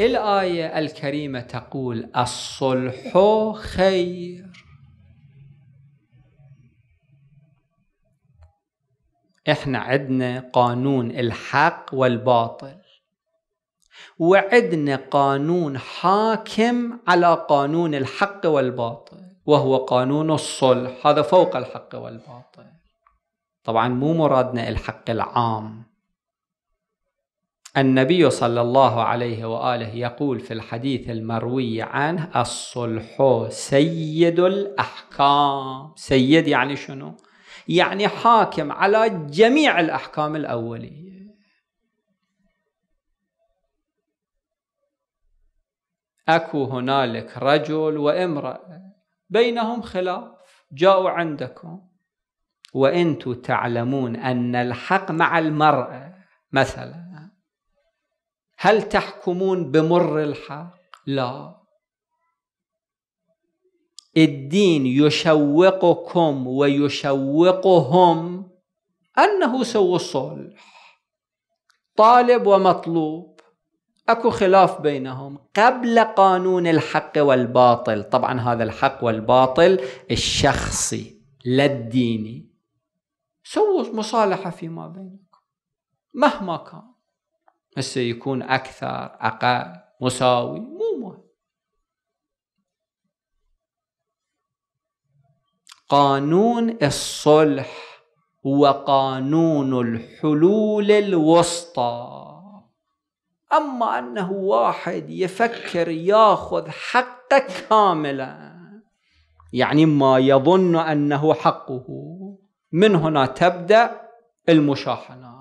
الآية الكريمة تقول الصلح خير احنا عندنا قانون الحق والباطل وعدنا قانون حاكم على قانون الحق والباطل وهو قانون الصلح هذا فوق الحق والباطل طبعا مو مرادنا الحق العام النبي صلى الله عليه وآله يقول في الحديث المروي عنه الصلح سيد الأحكام سيد يعني شنو؟ يعني حاكم على جميع الأحكام الأولية أكو هنالك رجل وامرأة بينهم خلاف جاءوا عندكم وأنتم تعلمون أن الحق مع المرأة مثلاً هل تحكمون بمر الحق لا الدين يشوقكم ويشوقهم انه سووا الصلح طالب ومطلوب اكو خلاف بينهم قبل قانون الحق والباطل طبعا هذا الحق والباطل الشخصي لا الديني سووا مصالحه فيما بينكم مهما كان هسه يكون أكثر أقل مساوي مو مهم قانون الصلح هو قانون الحلول الوسطى أما أنه واحد يفكر ياخذ حقه كاملا يعني ما يظن أنه حقه من هنا تبدأ المشاحنات